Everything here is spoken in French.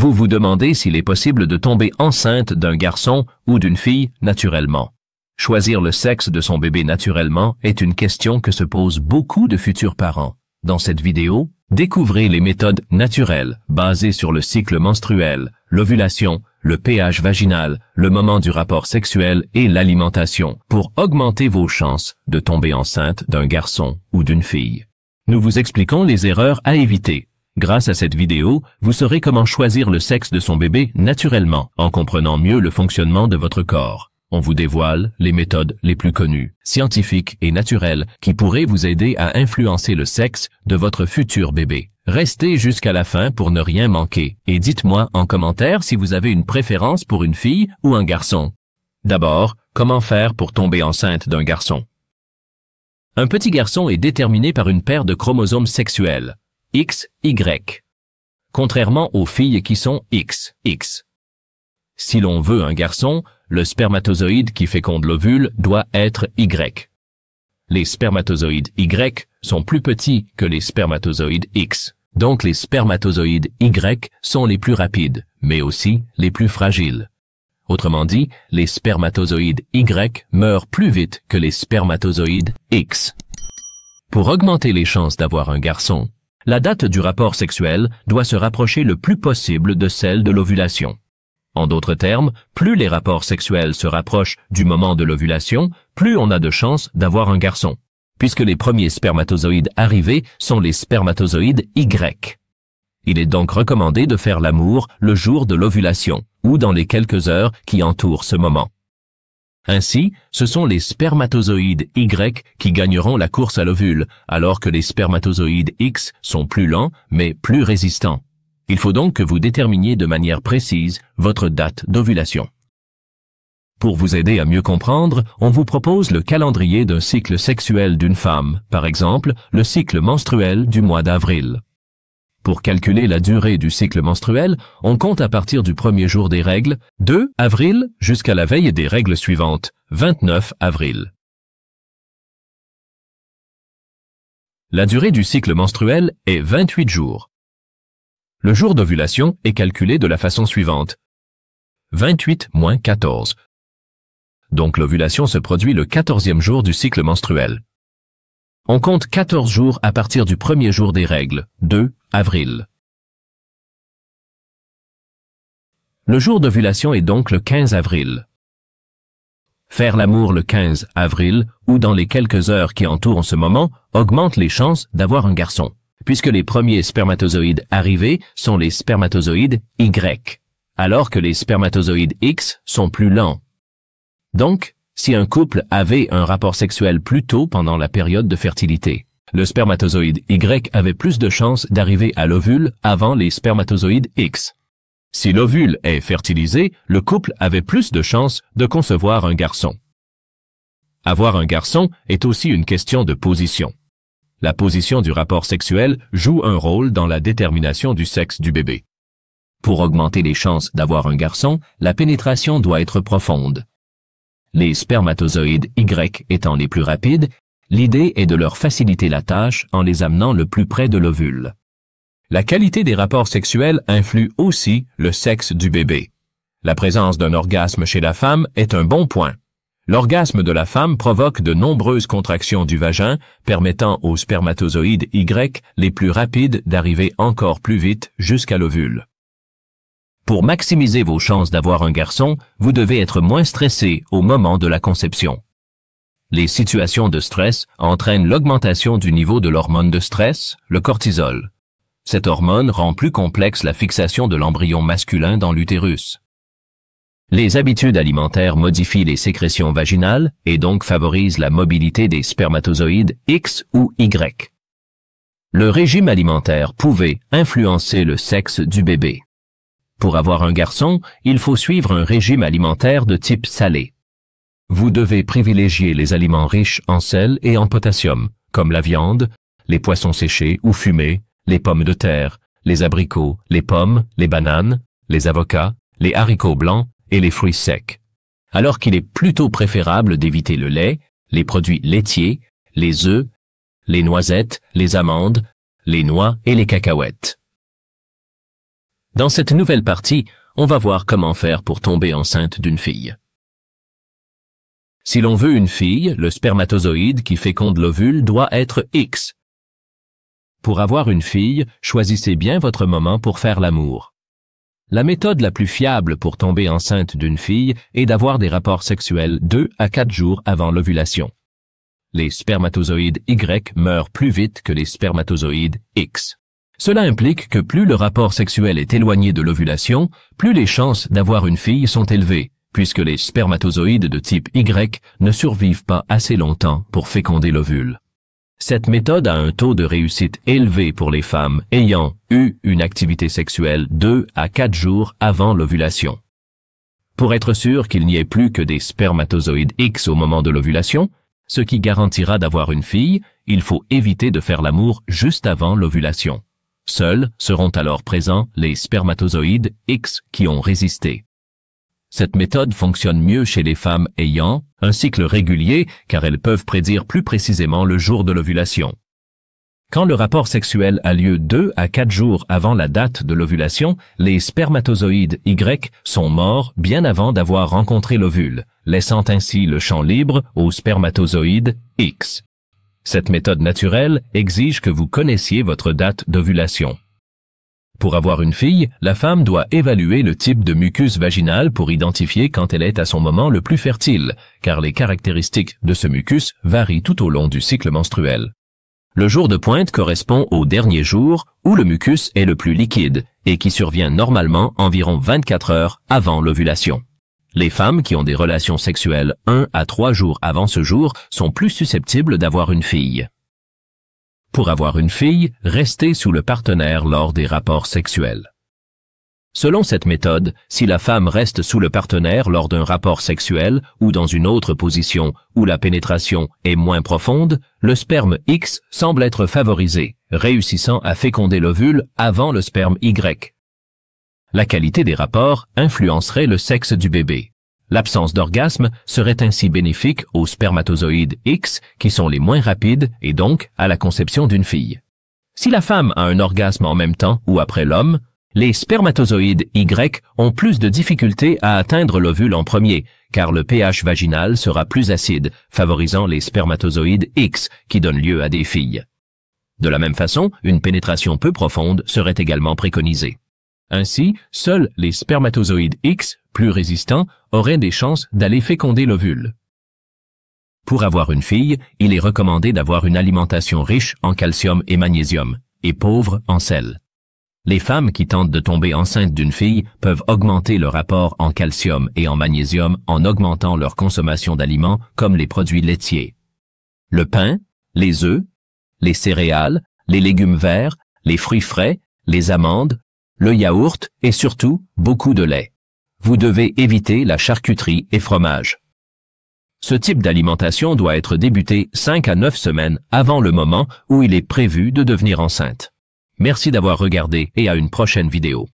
vous vous demandez s'il est possible de tomber enceinte d'un garçon ou d'une fille naturellement. Choisir le sexe de son bébé naturellement est une question que se posent beaucoup de futurs parents. Dans cette vidéo, découvrez les méthodes naturelles basées sur le cycle menstruel, l'ovulation, le pH vaginal, le moment du rapport sexuel et l'alimentation pour augmenter vos chances de tomber enceinte d'un garçon ou d'une fille. Nous vous expliquons les erreurs à éviter Grâce à cette vidéo, vous saurez comment choisir le sexe de son bébé naturellement, en comprenant mieux le fonctionnement de votre corps. On vous dévoile les méthodes les plus connues, scientifiques et naturelles, qui pourraient vous aider à influencer le sexe de votre futur bébé. Restez jusqu'à la fin pour ne rien manquer, et dites-moi en commentaire si vous avez une préférence pour une fille ou un garçon. D'abord, comment faire pour tomber enceinte d'un garçon Un petit garçon est déterminé par une paire de chromosomes sexuels. X, Y. Contrairement aux filles qui sont X, X. Si l'on veut un garçon, le spermatozoïde qui féconde l'ovule doit être Y. Les spermatozoïdes Y sont plus petits que les spermatozoïdes X. Donc les spermatozoïdes Y sont les plus rapides, mais aussi les plus fragiles. Autrement dit, les spermatozoïdes Y meurent plus vite que les spermatozoïdes X. Pour augmenter les chances d'avoir un garçon, la date du rapport sexuel doit se rapprocher le plus possible de celle de l'ovulation. En d'autres termes, plus les rapports sexuels se rapprochent du moment de l'ovulation, plus on a de chances d'avoir un garçon, puisque les premiers spermatozoïdes arrivés sont les spermatozoïdes Y. Il est donc recommandé de faire l'amour le jour de l'ovulation, ou dans les quelques heures qui entourent ce moment. Ainsi, ce sont les spermatozoïdes Y qui gagneront la course à l'ovule, alors que les spermatozoïdes X sont plus lents mais plus résistants. Il faut donc que vous déterminiez de manière précise votre date d'ovulation. Pour vous aider à mieux comprendre, on vous propose le calendrier d'un cycle sexuel d'une femme, par exemple le cycle menstruel du mois d'avril. Pour calculer la durée du cycle menstruel, on compte à partir du premier jour des règles, 2 avril jusqu'à la veille des règles suivantes, 29 avril. La durée du cycle menstruel est 28 jours. Le jour d'ovulation est calculé de la façon suivante. 28 moins 14. Donc l'ovulation se produit le 14e jour du cycle menstruel. On compte 14 jours à partir du premier jour des règles, 2 avril. Le jour d'ovulation est donc le 15 avril. Faire l'amour le 15 avril ou dans les quelques heures qui entourent ce moment augmente les chances d'avoir un garçon, puisque les premiers spermatozoïdes arrivés sont les spermatozoïdes Y, alors que les spermatozoïdes X sont plus lents. Donc, si un couple avait un rapport sexuel plus tôt pendant la période de fertilité. Le spermatozoïde Y avait plus de chances d'arriver à l'ovule avant les spermatozoïdes X. Si l'ovule est fertilisé, le couple avait plus de chances de concevoir un garçon. Avoir un garçon est aussi une question de position. La position du rapport sexuel joue un rôle dans la détermination du sexe du bébé. Pour augmenter les chances d'avoir un garçon, la pénétration doit être profonde, les spermatozoïdes Y étant les plus rapides, l'idée est de leur faciliter la tâche en les amenant le plus près de l'ovule. La qualité des rapports sexuels influe aussi le sexe du bébé. La présence d'un orgasme chez la femme est un bon point. L'orgasme de la femme provoque de nombreuses contractions du vagin, permettant aux spermatozoïdes Y les plus rapides d'arriver encore plus vite jusqu'à l'ovule. Pour maximiser vos chances d'avoir un garçon, vous devez être moins stressé au moment de la conception. Les situations de stress entraînent l'augmentation du niveau de l'hormone de stress, le cortisol. Cette hormone rend plus complexe la fixation de l'embryon masculin dans l'utérus. Les habitudes alimentaires modifient les sécrétions vaginales et donc favorisent la mobilité des spermatozoïdes X ou Y. Le régime alimentaire pouvait influencer le sexe du bébé. Pour avoir un garçon, il faut suivre un régime alimentaire de type salé. Vous devez privilégier les aliments riches en sel et en potassium, comme la viande, les poissons séchés ou fumés, les pommes de terre, les abricots, les pommes, les bananes, les avocats, les haricots blancs et les fruits secs. Alors qu'il est plutôt préférable d'éviter le lait, les produits laitiers, les œufs, les noisettes, les amandes, les noix et les cacahuètes. Dans cette nouvelle partie, on va voir comment faire pour tomber enceinte d'une fille. Si l'on veut une fille, le spermatozoïde qui féconde l'ovule doit être X. Pour avoir une fille, choisissez bien votre moment pour faire l'amour. La méthode la plus fiable pour tomber enceinte d'une fille est d'avoir des rapports sexuels 2 à 4 jours avant l'ovulation. Les spermatozoïdes Y meurent plus vite que les spermatozoïdes X. Cela implique que plus le rapport sexuel est éloigné de l'ovulation, plus les chances d'avoir une fille sont élevées, puisque les spermatozoïdes de type Y ne survivent pas assez longtemps pour féconder l'ovule. Cette méthode a un taux de réussite élevé pour les femmes ayant eu une activité sexuelle 2 à 4 jours avant l'ovulation. Pour être sûr qu'il n'y ait plus que des spermatozoïdes X au moment de l'ovulation, ce qui garantira d'avoir une fille, il faut éviter de faire l'amour juste avant l'ovulation. Seuls seront alors présents les spermatozoïdes X qui ont résisté. Cette méthode fonctionne mieux chez les femmes ayant un cycle régulier car elles peuvent prédire plus précisément le jour de l'ovulation. Quand le rapport sexuel a lieu 2 à 4 jours avant la date de l'ovulation, les spermatozoïdes Y sont morts bien avant d'avoir rencontré l'ovule, laissant ainsi le champ libre aux spermatozoïdes X. Cette méthode naturelle exige que vous connaissiez votre date d'ovulation. Pour avoir une fille, la femme doit évaluer le type de mucus vaginal pour identifier quand elle est à son moment le plus fertile, car les caractéristiques de ce mucus varient tout au long du cycle menstruel. Le jour de pointe correspond au dernier jour où le mucus est le plus liquide et qui survient normalement environ 24 heures avant l'ovulation. Les femmes qui ont des relations sexuelles 1 à 3 jours avant ce jour sont plus susceptibles d'avoir une fille. Pour avoir une fille, restez sous le partenaire lors des rapports sexuels. Selon cette méthode, si la femme reste sous le partenaire lors d'un rapport sexuel ou dans une autre position où la pénétration est moins profonde, le sperme X semble être favorisé, réussissant à féconder l'ovule avant le sperme Y, la qualité des rapports influencerait le sexe du bébé. L'absence d'orgasme serait ainsi bénéfique aux spermatozoïdes X qui sont les moins rapides et donc à la conception d'une fille. Si la femme a un orgasme en même temps ou après l'homme, les spermatozoïdes Y ont plus de difficultés à atteindre l'ovule en premier, car le pH vaginal sera plus acide, favorisant les spermatozoïdes X qui donnent lieu à des filles. De la même façon, une pénétration peu profonde serait également préconisée. Ainsi, seuls les spermatozoïdes X, plus résistants, auraient des chances d'aller féconder l'ovule. Pour avoir une fille, il est recommandé d'avoir une alimentation riche en calcium et magnésium, et pauvre en sel. Les femmes qui tentent de tomber enceintes d'une fille peuvent augmenter leur apport en calcium et en magnésium en augmentant leur consommation d'aliments comme les produits laitiers. Le pain, les œufs, les céréales, les légumes verts, les fruits frais, les amandes, le yaourt et surtout beaucoup de lait. Vous devez éviter la charcuterie et fromage. Ce type d'alimentation doit être débuté 5 à 9 semaines avant le moment où il est prévu de devenir enceinte. Merci d'avoir regardé et à une prochaine vidéo.